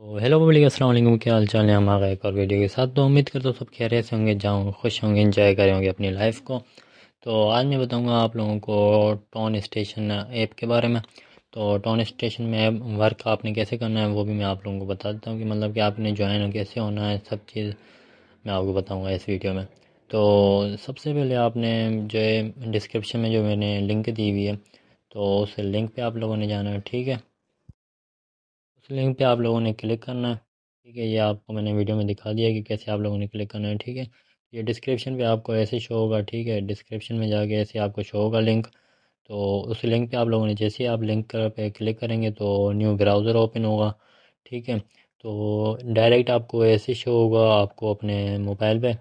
तो hello public अस्सलाम वालेकुम क्या हाल चाल है हम आ गए एक और वीडियो के साथ तो उम्मीद करता हूँ सब खैर से होंगे जाऊँ खुश होंगे इन्जॉय करें होंगे अपनी लाइफ को तो आज मैं बताऊँगा आप लोगों को टोन स्टेशन ऐप के बारे में तो टोन स्टेशन में वर्क आपने कैसे करना है वो भी मैं आप लोगों को बता देता हूँ कि मतलब कि आपने ज्वाइन कैसे होना है सब चीज़ मैं आपको बताऊँगा इस वीडियो में तो सबसे पहले आपने जो है डिस्क्रिप्शन में जो मैंने लिंक दी हुई है तो उस लिंक पर आप लोगों ने जाना है ठीक है इस लिंक पे आप लोगों ने क्लिक करना है ठीक है ये आपको मैंने वीडियो में दिखा दिया कि कैसे आप लोगों ने क्लिक करना है ठीक है ये डिस्क्रिप्शन पे आपको ऐसे शो होगा ठीक है डिस्क्रिप्शन में जाके ऐसे आपको शो होगा लिंक तो उस लिंक पे आप लोगों ने जैसे ही आप लिंक कर पे क्लिक करेंगे तो न्यू ब्राउज़र ओपन होगा ठीक है तो डायरेक्ट आपको ऐसे शो होगा आपको अपने मोबाइल पर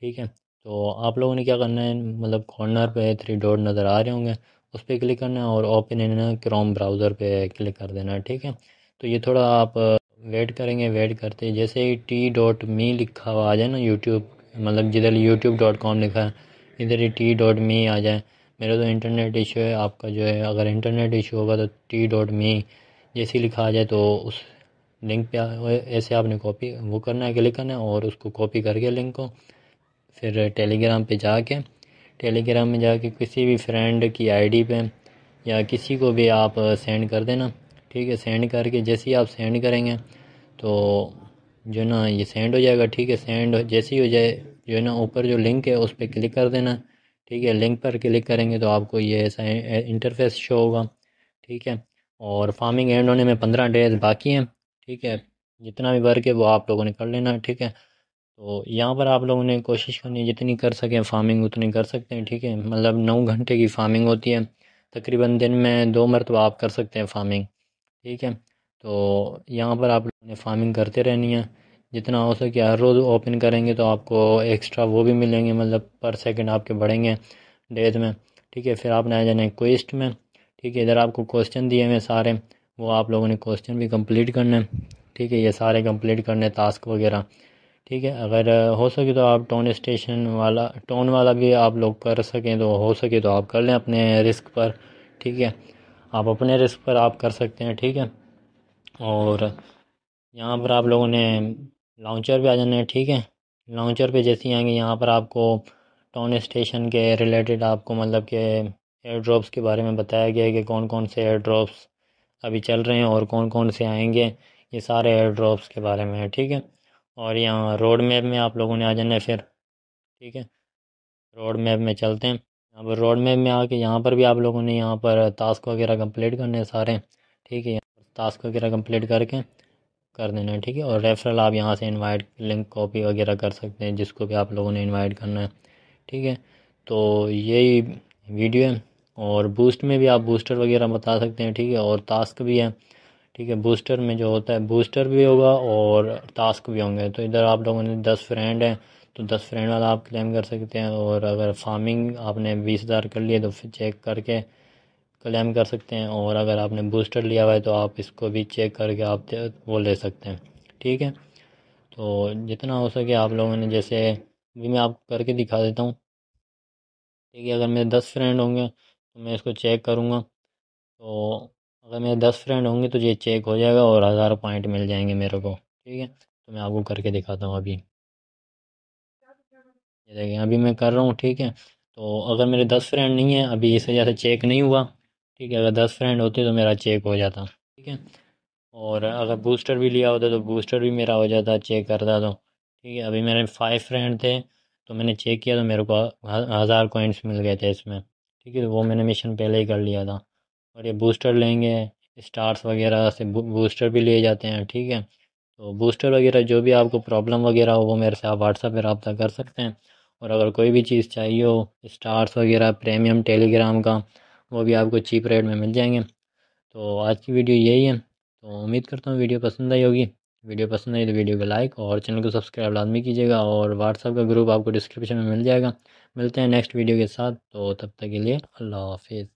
ठीक है तो आप लोगों ने क्या करना है मतलब कॉर्नर पर थ्री डोर नज़र आ रहे होंगे उस पर क्लिक करना है और ओपन इन क्रोम ब्राउज़र पर क्लिक कर देना है ठीक है तो ये थोड़ा आप वेट करेंगे वेट करते जैसे ही टी डॉट मी लिखा हुआ आ जाए ना यूट्यूब मतलब जिधर यूट्यूब डॉट कॉम लिखा है इधर ही टी डॉट मी आ जाए मेरा तो इंटरनेट इशू है आपका जो है अगर इंटरनेट इशू होगा तो टी डॉट मी जैसे ही लिखा आ जाए तो उस लिंक पे ऐसे आपने कॉपी वो करना है क्लिक करना है और उसको कॉपी करके लिंक को फिर टेलीग्राम पे जाके टेलीग्राम में जाके किसी भी फ्रेंड की आईडी पे या किसी को भी आप सेंड कर देना ठीक है सेंड करके जैसे ही आप सेंड करेंगे तो जो ना ये सेंड हो जाएगा ठीक है सेंड जैसे ही हो जाए जो ना ऊपर जो लिंक है उस पर क्लिक कर देना ठीक है लिंक पर क्लिक करेंगे तो आपको ये ऐसा इंटरफेस शो होगा ठीक है और फार्मिंग एंड होने में पंद्रह डेज बाकी हैं ठीक है जितना भी वर्क है वो आप लोगों ने कर लेना ठीक है तो यहाँ पर आप लोगों ने कोशिश करनी है जितनी कर सकें फार्मिंग उतनी कर सकते हैं ठीक है मतलब नौ घंटे की फार्मिंग होती है तकरीबन दिन में दो मरतबा आप कर सकते हैं फार्मिंग ठीक है तो यहाँ पर आप लोगों ने फार्मिंग करते रहनी है जितना हो सके हर रोज़ ओपन करेंगे तो आपको एक्स्ट्रा वो भी मिलेंगे मतलब पर सेकंड आपके बढ़ेंगे डेज में ठीक है फिर आपने आ जाना है क्वेस्ट में ठीक है इधर आपको क्वेश्चन दिए हुए सारे वो आप लोगों ने क्वेश्चन भी कंप्लीट करने ठीक है ये सारे कंप्लीट करने टास्क वगैरह ठीक है अगर हो सके तो आप टोन स्टेशन वाला टोन वाला भी आप लोग कर सकें तो हो सके तो आप कर लें अपने रिस्क पर ठीक है आप अपने रिस्क पर आप कर सकते हैं ठीक है और यहाँ पर आप लोगों ने लॉन्चर पे आ जाना है ठीक है लॉन्चर पे जैसे ही आएंगे यहाँ पर आपको टाउन स्टेशन के रिलेटेड आपको मतलब के एयर ड्रॉप्स के बारे में बताया गया है कि कौन कौन से एयर ड्रॉप्स अभी चल रहे हैं और कौन कौन से आएंगे ये सारे एयर ड्रॉप्स के बारे में है ठीक है और यहाँ रोड मैप में आप लोगों ने आ जाना है फिर ठीक है रोड मैप में चलते हैं यहाँ पर रोड मैप में आके यहाँ पर भी आप लोगों ने यहाँ पर टास्क वगैरह कंप्लीट करने हैं सारे ठीक है यहाँ पर टास्क वगैरह कंप्लीट करके कर देना है ठीक है और रेफरल आप यहाँ से इनवाइट लिंक कॉपी वगैरह कर सकते हैं जिसको भी आप लोगों ने इनवाइट करना है ठीक है तो यही वीडियो है और बूस्ट में भी आप बूस्टर वगैरह बता सकते हैं ठीक है और टास्क भी है ठीक है बूस्टर में जो होता है बूस्टर भी होगा और टास्क भी होंगे तो इधर आप लोगों ने दस फ्रेंड हैं तो दस फ्रेंड वाला आप क्लेम कर सकते हैं और अगर फार्मिंग आपने बीस हज़ार कर लिए तो फिर चेक करके क्लेम कर सकते हैं और अगर आपने बूस्टर लिया हुआ है तो आप इसको भी चेक करके आप वो ले सकते हैं ठीक है तो जितना हो सके आप लोगों ने जैसे भी मैं आपको करके दिखा देता हूँ ठीक है अगर मेरे दस फ्रेंड होंगे तो मैं इसको चेक करूँगा तो अगर मेरे दस फ्रेंड होंगे तो ये चेक हो जाएगा और हज़ार पॉइंट मिल जाएंगे मेरे को ठीक है तो मैं आपको करके दिखाता हूँ अभी देखिए अभी मैं कर रहा हूँ ठीक है तो अगर मेरे दस फ्रेंड नहीं है अभी इस वजह से चेक नहीं हुआ ठीक है अगर दस फ्रेंड होते तो मेरा चेक हो जाता ठीक है और अगर बूस्टर भी लिया होता तो बूस्टर भी मेरा हो जाता चेक करता तो ठीक है अभी मेरे फाइव फ्रेंड थे तो मैंने चेक किया तो मेरे को हज़ार कॉइंट्स मिल गए थे इसमें ठीक है तो वो मैंने मिशन पहले ही कर लिया था और ये बूस्टर लेंगे स्टार्स वगैरह से बूस्टर भी लिए जाते हैं ठीक है तो बूस्टर वगैरह जो भी आपको प्रॉब्लम वगैरह हो वो मेरे से आप व्हाट्सएप पर रबता कर सकते हैं और अगर कोई भी चीज़ चाहिए हो स्टार्स वगैरह प्रीमियम टेलीग्राम का वो भी आपको चीप रेट में मिल जाएंगे तो आज की वीडियो यही है तो उम्मीद करता हूँ वीडियो पसंद आई होगी वीडियो पसंद आई तो वीडियो को लाइक और चैनल को सब्सक्राइब लाजमी कीजिएगा और व्हाट्सअप का ग्रुप आपको डिस्क्रिप्शन में मिल जाएगा मिलते हैं नेक्स्ट वीडियो के साथ तो तब तक के लिए अल्लाह हाफिज़